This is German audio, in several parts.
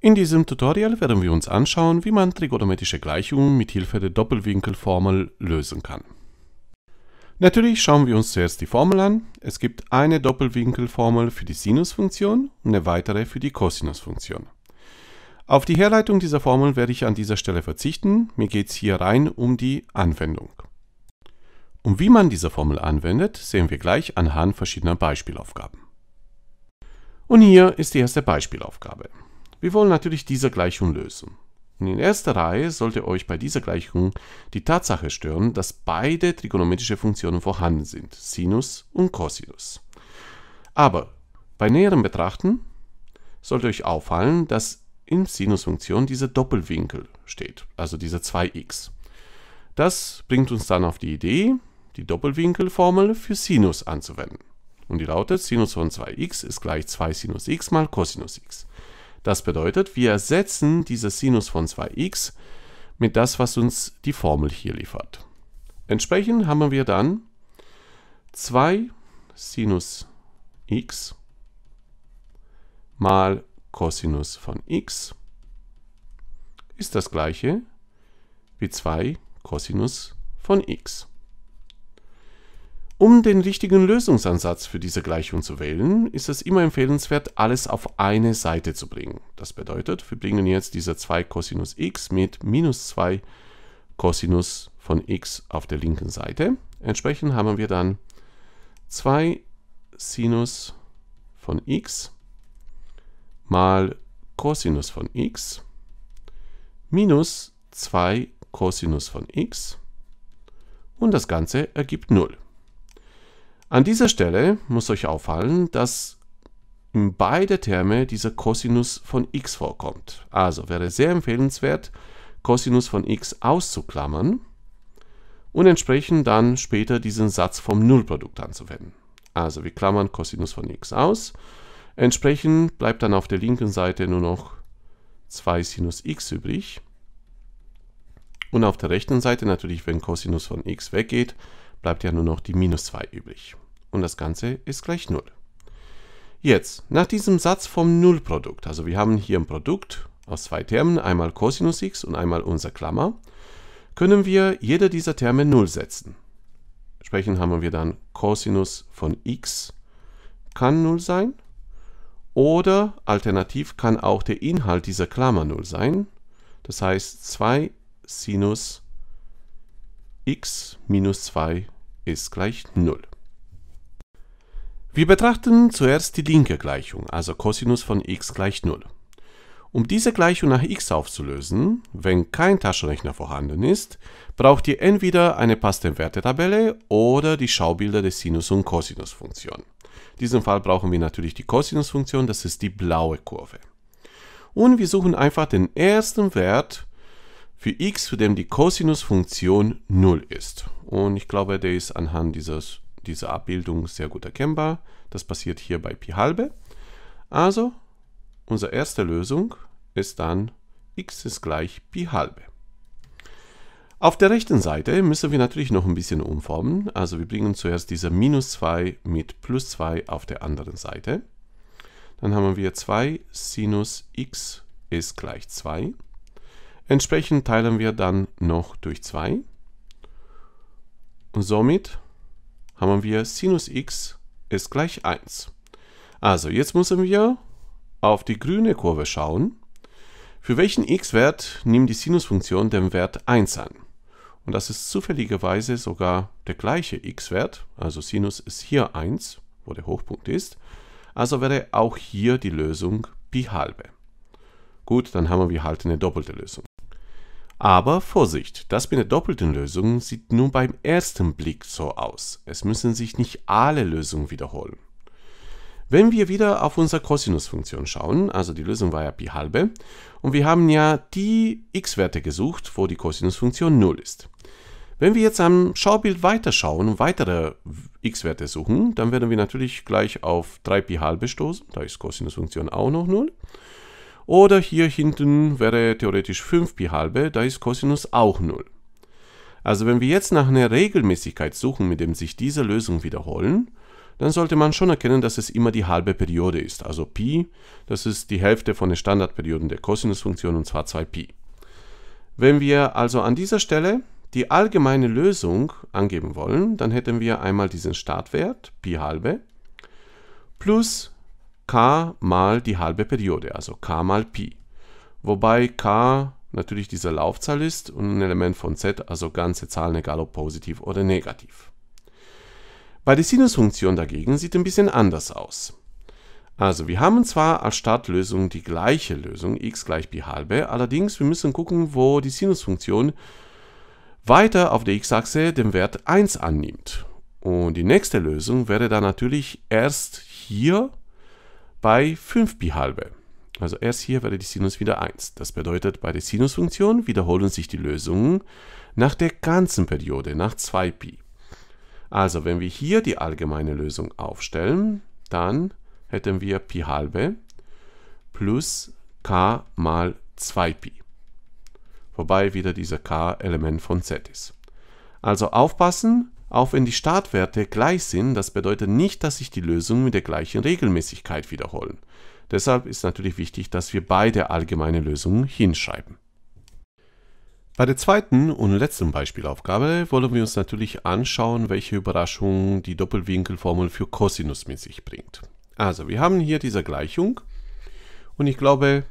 In diesem Tutorial werden wir uns anschauen, wie man trigonometrische Gleichungen mit Hilfe der Doppelwinkelformel lösen kann. Natürlich schauen wir uns zuerst die Formel an. Es gibt eine Doppelwinkelformel für die Sinusfunktion und eine weitere für die Cosinusfunktion. Auf die Herleitung dieser Formel werde ich an dieser Stelle verzichten. Mir geht es hier rein um die Anwendung. Und wie man diese Formel anwendet, sehen wir gleich anhand verschiedener Beispielaufgaben. Und hier ist die erste Beispielaufgabe. Wir wollen natürlich diese Gleichung lösen. Und in erster Reihe sollte euch bei dieser Gleichung die Tatsache stören, dass beide trigonometrische Funktionen vorhanden sind, Sinus und Cosinus. Aber bei näherem Betrachten sollte euch auffallen, dass in Sinusfunktion dieser Doppelwinkel steht, also dieser 2x. Das bringt uns dann auf die Idee, die Doppelwinkelformel für Sinus anzuwenden. Und die lautet Sinus von 2x ist gleich 2 Sinus x mal Cosinus x. Das bedeutet, wir ersetzen dieses Sinus von 2x mit das, was uns die Formel hier liefert. Entsprechend haben wir dann 2 Sinus x mal Cosinus von x ist das gleiche wie 2 Cosinus von x. Um den richtigen Lösungsansatz für diese Gleichung zu wählen, ist es immer empfehlenswert, alles auf eine Seite zu bringen. Das bedeutet, wir bringen jetzt diese 2 Cosinus x mit minus 2 Cosinus von x auf der linken Seite. Entsprechend haben wir dann 2 Sinus von x mal Cosinus von x minus 2 Cosinus von x und das Ganze ergibt 0. An dieser Stelle muss euch auffallen, dass in beide Terme dieser Cosinus von x vorkommt. Also wäre sehr empfehlenswert, Cosinus von x auszuklammern und entsprechend dann später diesen Satz vom Nullprodukt anzuwenden. Also wir klammern Cosinus von x aus. Entsprechend bleibt dann auf der linken Seite nur noch 2 Sinus x übrig. Und auf der rechten Seite natürlich, wenn Cosinus von x weggeht, bleibt ja nur noch die minus 2 übrig und das Ganze ist gleich 0. Jetzt, nach diesem Satz vom Nullprodukt, also wir haben hier ein Produkt aus zwei Termen, einmal Cosinus x und einmal unser Klammer, können wir jeder dieser Terme 0 setzen. Entsprechend haben wir dann Cosinus von x kann 0 sein oder alternativ kann auch der Inhalt dieser Klammer 0 sein. Das heißt 2 Sinus x minus 2 ist gleich 0. Wir betrachten zuerst die linke Gleichung, also Cosinus von x gleich 0. Um diese Gleichung nach x aufzulösen, wenn kein Taschenrechner vorhanden ist, braucht ihr entweder eine passende Wertetabelle oder die Schaubilder der Sinus- und Cosinusfunktion. In diesem Fall brauchen wir natürlich die Cosinusfunktion, das ist die blaue Kurve. Und wir suchen einfach den ersten Wert für x, für den die Cosinusfunktion 0 ist. Und ich glaube, der ist anhand dieses diese Abbildung sehr gut erkennbar. Das passiert hier bei Pi halbe. Also, unsere erste Lösung ist dann x ist gleich Pi halbe. Auf der rechten Seite müssen wir natürlich noch ein bisschen umformen. Also wir bringen zuerst diese minus 2 mit plus 2 auf der anderen Seite. Dann haben wir 2 Sinus x ist gleich 2. Entsprechend teilen wir dann noch durch 2. Und somit haben wir Sinus x ist gleich 1. Also jetzt müssen wir auf die grüne Kurve schauen. Für welchen x-Wert nimmt die Sinusfunktion den Wert 1 an? Und das ist zufälligerweise sogar der gleiche x-Wert, also Sinus ist hier 1, wo der Hochpunkt ist. Also wäre auch hier die Lösung pi halbe. Gut, dann haben wir halt eine doppelte Lösung. Aber Vorsicht, das mit der doppelten Lösung sieht nur beim ersten Blick so aus. Es müssen sich nicht alle Lösungen wiederholen. Wenn wir wieder auf unsere Cosinus-Funktion schauen, also die Lösung war ja pi halbe, und wir haben ja die x-Werte gesucht, wo die Cosinus-Funktion 0 ist. Wenn wir jetzt am Schaubild weiterschauen und weitere x-Werte suchen, dann werden wir natürlich gleich auf 3 pi halbe stoßen, da ist Cosinus-Funktion auch noch 0. Oder hier hinten wäre theoretisch 5 Pi halbe, da ist Cosinus auch 0. Also wenn wir jetzt nach einer Regelmäßigkeit suchen, mit dem sich diese Lösung wiederholen, dann sollte man schon erkennen, dass es immer die halbe Periode ist. Also Pi, das ist die Hälfte von den Standardperioden der Cosinusfunktion, und zwar 2Pi. Wenn wir also an dieser Stelle die allgemeine Lösung angeben wollen, dann hätten wir einmal diesen Startwert, Pi halbe, plus k mal die halbe Periode, also k mal Pi. Wobei k natürlich diese Laufzahl ist und ein Element von z, also ganze Zahlen, egal ob positiv oder negativ. Bei der Sinusfunktion dagegen sieht ein bisschen anders aus. Also wir haben zwar als Startlösung die gleiche Lösung, x gleich pi halbe, allerdings wir müssen gucken, wo die Sinusfunktion weiter auf der x-Achse den Wert 1 annimmt. Und die nächste Lösung wäre dann natürlich erst hier bei 5 Pi halbe. Also erst hier wäre die Sinus wieder 1. Das bedeutet, bei der Sinusfunktion wiederholen sich die Lösungen nach der ganzen Periode, nach 2 Pi. Also wenn wir hier die allgemeine Lösung aufstellen, dann hätten wir Pi halbe plus k mal 2 Pi. Wobei wieder dieser k Element von z ist. Also aufpassen, auch wenn die Startwerte gleich sind, das bedeutet nicht, dass sich die Lösungen mit der gleichen Regelmäßigkeit wiederholen. Deshalb ist natürlich wichtig, dass wir beide allgemeine Lösungen hinschreiben. Bei der zweiten und letzten Beispielaufgabe wollen wir uns natürlich anschauen, welche Überraschungen die Doppelwinkelformel für Cosinus mit sich bringt. Also, wir haben hier diese Gleichung und ich glaube,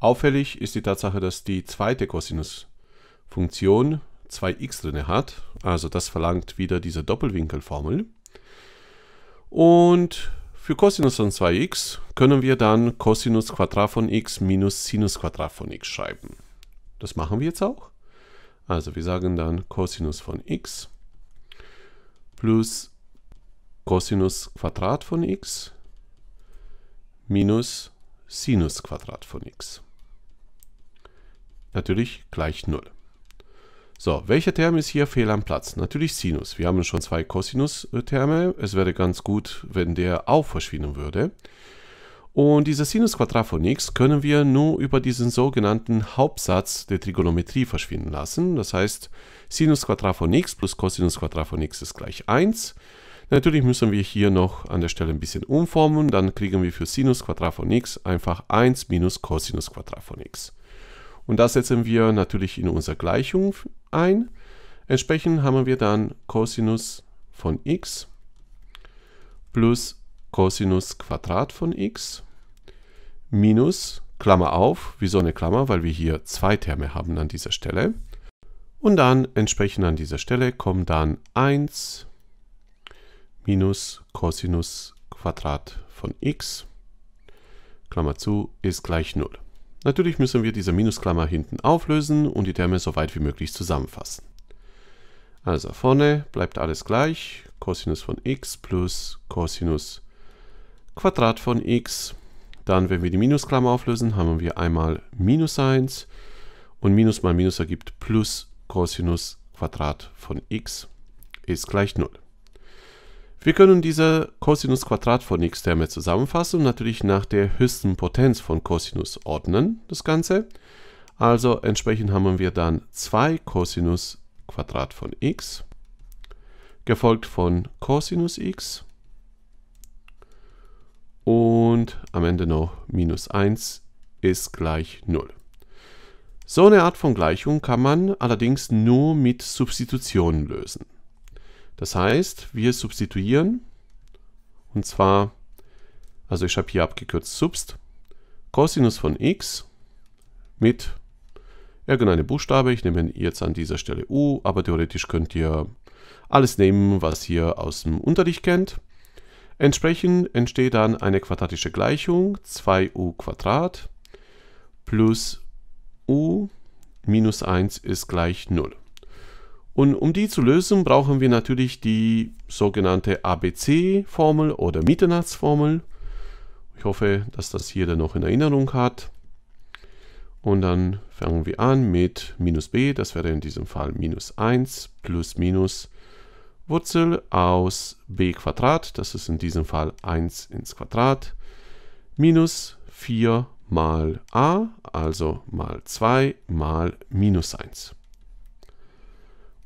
auffällig ist die Tatsache, dass die zweite Cosinusfunktion 2x drin hat. Also das verlangt wieder diese Doppelwinkelformel. Und für Cosinus von 2x können wir dann Cosinus Quadrat von x minus Sinus Quadrat von x schreiben. Das machen wir jetzt auch. Also wir sagen dann Cosinus von x plus Cosinus Quadrat von x minus Sinus Quadrat von x. Natürlich gleich 0. So, welcher Term ist hier fehl am Platz? Natürlich Sinus. Wir haben schon zwei Cosinus-Terme. Es wäre ganz gut, wenn der auch verschwinden würde. Und dieses Sinus-Quadrat von x können wir nur über diesen sogenannten Hauptsatz der Trigonometrie verschwinden lassen. Das heißt, Sinus-Quadrat von x plus Cosinus-Quadrat von x ist gleich 1. Natürlich müssen wir hier noch an der Stelle ein bisschen umformen. Dann kriegen wir für Sinus-Quadrat von x einfach 1 minus Cosinus-Quadrat von x. Und das setzen wir natürlich in unsere Gleichung ein. Entsprechend haben wir dann Cosinus von x plus Cosinus Quadrat von x minus, Klammer auf, wie so eine Klammer, weil wir hier zwei Terme haben an dieser Stelle. Und dann entsprechend an dieser Stelle kommen dann 1 minus Cosinus Quadrat von x, Klammer zu, ist gleich 0. Natürlich müssen wir diese Minusklammer hinten auflösen und die Terme so weit wie möglich zusammenfassen. Also vorne bleibt alles gleich, Cosinus von x plus Cosinus Quadrat von x. Dann, wenn wir die Minusklammer auflösen, haben wir einmal minus 1 und minus mal minus ergibt plus Cosinus Quadrat von x ist gleich 0. Wir können diese Cosinus Quadrat von x-Terme zusammenfassen und natürlich nach der höchsten Potenz von Cosinus ordnen, das Ganze. Also entsprechend haben wir dann 2 Cosinus Quadrat von x, gefolgt von Cosinus x und am Ende noch minus 1 ist gleich 0. So eine Art von Gleichung kann man allerdings nur mit Substitutionen lösen. Das heißt, wir substituieren und zwar, also ich habe hier abgekürzt subst, Cosinus von x mit irgendeinem Buchstabe. Ich nehme jetzt an dieser Stelle u, aber theoretisch könnt ihr alles nehmen, was ihr aus dem Unterricht kennt. Entsprechend entsteht dann eine quadratische Gleichung 2u plus u minus 1 ist gleich 0. Und um die zu lösen, brauchen wir natürlich die sogenannte ABC-Formel oder Mieternachtsformel. Ich hoffe, dass das jeder noch in Erinnerung hat. Und dann fangen wir an mit minus b, das wäre in diesem Fall minus 1 plus minus Wurzel aus b Quadrat, das ist in diesem Fall 1 ins Quadrat, minus 4 mal a, also mal 2 mal minus 1.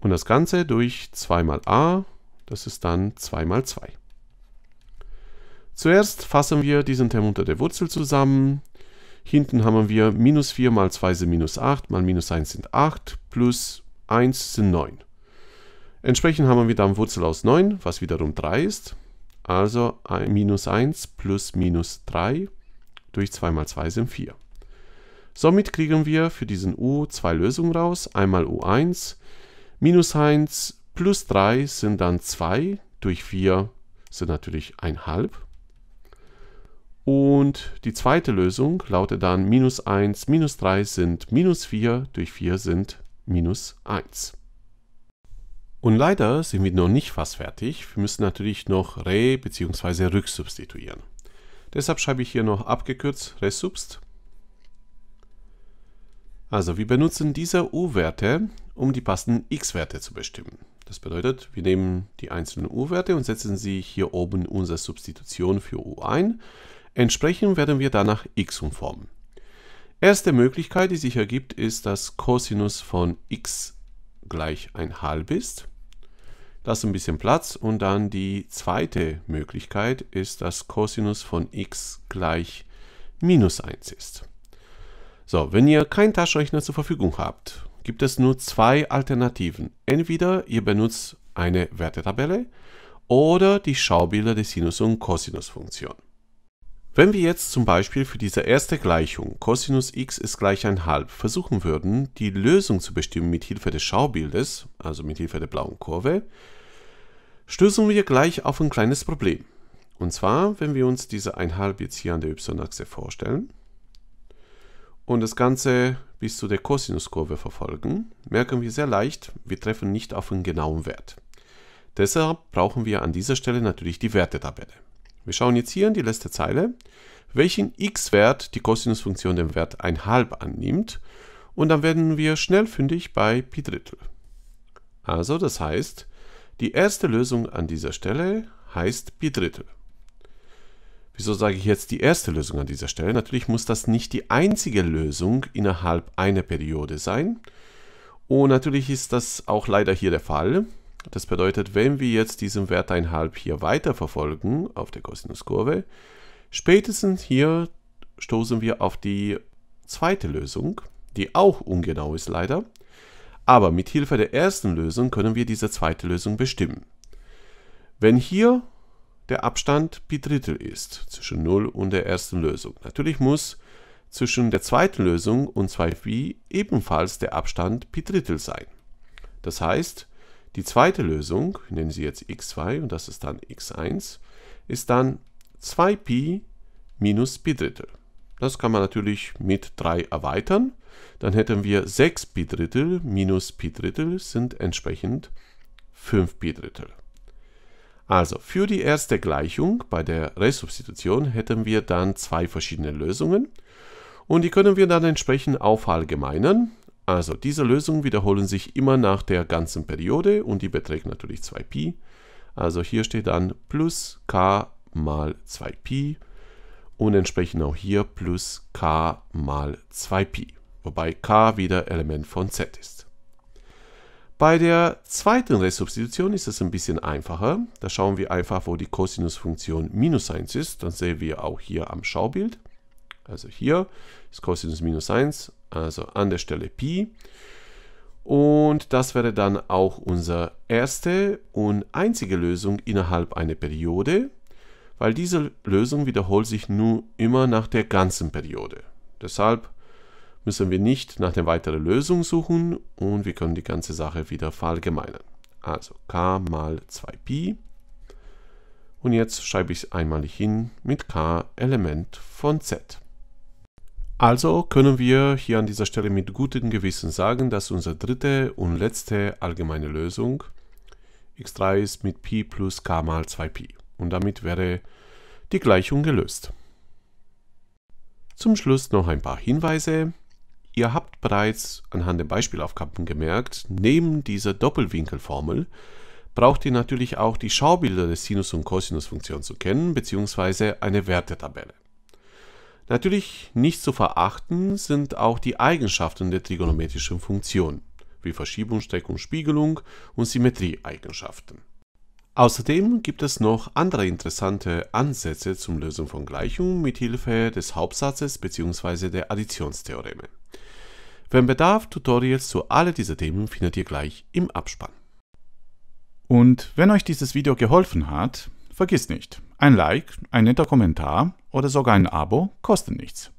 Und das Ganze durch 2 mal a, das ist dann 2 mal 2. Zuerst fassen wir diesen Term unter der Wurzel zusammen. Hinten haben wir minus 4 mal 2 sind minus 8, mal minus 1 sind 8, plus 1 sind 9. Entsprechend haben wir dann Wurzel aus 9, was wiederum 3 ist. Also minus 1 plus minus 3 durch 2 mal 2 sind 4. Somit kriegen wir für diesen u zwei Lösungen raus. Einmal u1, Minus 1 plus 3 sind dann 2 durch 4 sind natürlich 1,5. Und die zweite Lösung lautet dann minus 1, minus 3 sind minus 4, durch 4 sind minus 1. Und leider sind wir noch nicht fast fertig. Wir müssen natürlich noch re- bzw. rücksubstituieren. Deshalb schreibe ich hier noch abgekürzt resubst also wir benutzen diese U-Werte, um die passenden x-Werte zu bestimmen. Das bedeutet, wir nehmen die einzelnen U-Werte und setzen sie hier oben unsere Substitution für U ein. Entsprechend werden wir danach x umformen. Erste Möglichkeit, die sich ergibt, ist, dass Cosinus von x gleich ein halb ist. Lass ein bisschen Platz und dann die zweite Möglichkeit ist, dass Cosinus von x gleich minus 1 ist. So, wenn ihr keinen Taschenrechner zur Verfügung habt, gibt es nur zwei Alternativen. Entweder ihr benutzt eine Wertetabelle oder die Schaubilder der Sinus- und Cosinus-Funktion. Wenn wir jetzt zum Beispiel für diese erste Gleichung Cosinus x ist gleich ein halb versuchen würden, die Lösung zu bestimmen mit Hilfe des Schaubildes, also mit Hilfe der blauen Kurve, stößen wir gleich auf ein kleines Problem. Und zwar, wenn wir uns diese halb jetzt hier an der y-Achse vorstellen, und das Ganze bis zu der Cosinuskurve verfolgen, merken wir sehr leicht, wir treffen nicht auf einen genauen Wert. Deshalb brauchen wir an dieser Stelle natürlich die Wertetabelle. Wir schauen jetzt hier in die letzte Zeile, welchen x-Wert die Cosinusfunktion dem Wert 1,5 annimmt und dann werden wir schnell fündig bei Pi Drittel. Also das heißt, die erste Lösung an dieser Stelle heißt Pi Drittel. Wieso sage ich jetzt die erste Lösung an dieser Stelle? Natürlich muss das nicht die einzige Lösung innerhalb einer Periode sein. Und natürlich ist das auch leider hier der Fall. Das bedeutet, wenn wir jetzt diesen Wert 1,5 hier weiter verfolgen auf der Kosinuskurve, spätestens hier stoßen wir auf die zweite Lösung, die auch ungenau ist leider. Aber mit Hilfe der ersten Lösung können wir diese zweite Lösung bestimmen. Wenn hier der Abstand Pi Drittel ist, zwischen 0 und der ersten Lösung. Natürlich muss zwischen der zweiten Lösung und 2Pi ebenfalls der Abstand Pi Drittel sein. Das heißt, die zweite Lösung, nennen Sie jetzt x2 und das ist dann x1, ist dann 2Pi minus Pi Drittel. Das kann man natürlich mit 3 erweitern. Dann hätten wir 6 Pi Drittel minus Pi Drittel sind entsprechend 5 Pi Drittel. Also für die erste Gleichung bei der Resubstitution hätten wir dann zwei verschiedene Lösungen und die können wir dann entsprechend aufallgemeinern. Also diese Lösungen wiederholen sich immer nach der ganzen Periode und die beträgt natürlich 2pi. Also hier steht dann plus k mal 2pi und entsprechend auch hier plus k mal 2pi, wobei k wieder Element von z ist. Bei der zweiten Resubstitution ist es ein bisschen einfacher. Da schauen wir einfach, wo die Cosinusfunktion minus 1 ist. Dann sehen wir auch hier am Schaubild. Also hier ist Cosinus minus 1, also an der Stelle Pi. Und das wäre dann auch unsere erste und einzige Lösung innerhalb einer Periode, weil diese Lösung wiederholt sich nur immer nach der ganzen Periode. Deshalb müssen wir nicht nach der weiteren Lösung suchen und wir können die ganze Sache wieder verallgemeinern. Also k mal 2pi und jetzt schreibe ich es einmal hin mit k Element von z. Also können wir hier an dieser Stelle mit gutem Gewissen sagen, dass unsere dritte und letzte allgemeine Lösung x3 ist mit pi plus k mal 2pi. Und damit wäre die Gleichung gelöst. Zum Schluss noch ein paar Hinweise. Ihr habt bereits anhand der Beispielaufgaben gemerkt, neben dieser Doppelwinkelformel braucht ihr natürlich auch die Schaubilder der Sinus- und Cosinusfunktion zu kennen, bzw. eine Wertetabelle. Natürlich nicht zu verachten sind auch die Eigenschaften der trigonometrischen Funktion, wie Verschiebung, Streckung, Spiegelung und Symmetrieeigenschaften. Außerdem gibt es noch andere interessante Ansätze zum Lösen von Gleichungen mit Hilfe des Hauptsatzes bzw. der Additionstheoreme. Wenn Bedarf, Tutorials zu alle dieser Themen findet ihr gleich im Abspann. Und wenn euch dieses Video geholfen hat, vergiss nicht, ein Like, ein netter Kommentar oder sogar ein Abo kosten nichts.